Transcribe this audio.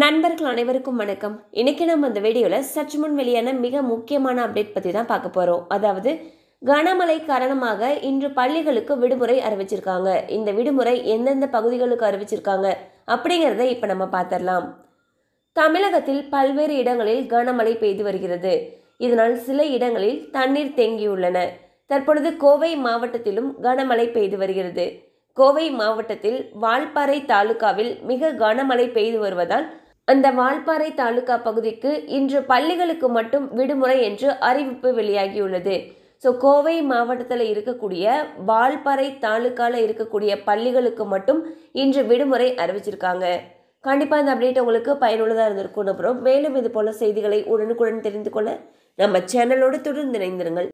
நண்பர்கள் அனைவருக்கும் வணக்கம் இன்னைக்கு நம்ம இந்த வீடியோவில் சற்று முன் வெளியான மிக முக்கியமான அப்டேட் பற்றி தான் பார்க்க போகிறோம் அதாவது கனமழை காரணமாக இன்று பள்ளிகளுக்கு விடுமுறை அறிவிச்சிருக்காங்க இந்த விடுமுறை எந்தெந்த பகுதிகளுக்கு அறிவிச்சிருக்காங்க அப்படிங்கிறத இப்போ நம்ம பார்த்துடலாம் தமிழகத்தில் பல்வேறு இடங்களில் கனமழை பெய்து வருகிறது இதனால் சில இடங்களில் தண்ணீர் தேங்கியுள்ளன தற்பொழுது கோவை மாவட்டத்திலும் கனமழை பெய்து வருகிறது கோவை மாவட்டத்தில் வால்பாறை தாலுகாவில் மிக கனமழை பெய்து வருவதால் அந்த வால்பாறை தாலுகா பகுதிக்கு இன்று பள்ளிகளுக்கு மட்டும் விடுமுறை என்று அறிவிப்பு வெளியாகியுள்ளது ஸோ கோவை மாவட்டத்தில் இருக்கக்கூடிய வால்பாறை தாலுக்காவில் இருக்கக்கூடிய பள்ளிகளுக்கு மட்டும் இன்று விடுமுறை அறிவிச்சிருக்காங்க கண்டிப்பாக இந்த அப்டேட் உங்களுக்கு பயனுள்ளதாக இருந்திருக்கும் அப்புறம் மேலும் இது போல செய்திகளை உடனுக்குடன் தெரிந்து கொள்ள நம்ம சேனலோடு தொடர்ந்து இணைந்திருங்கள்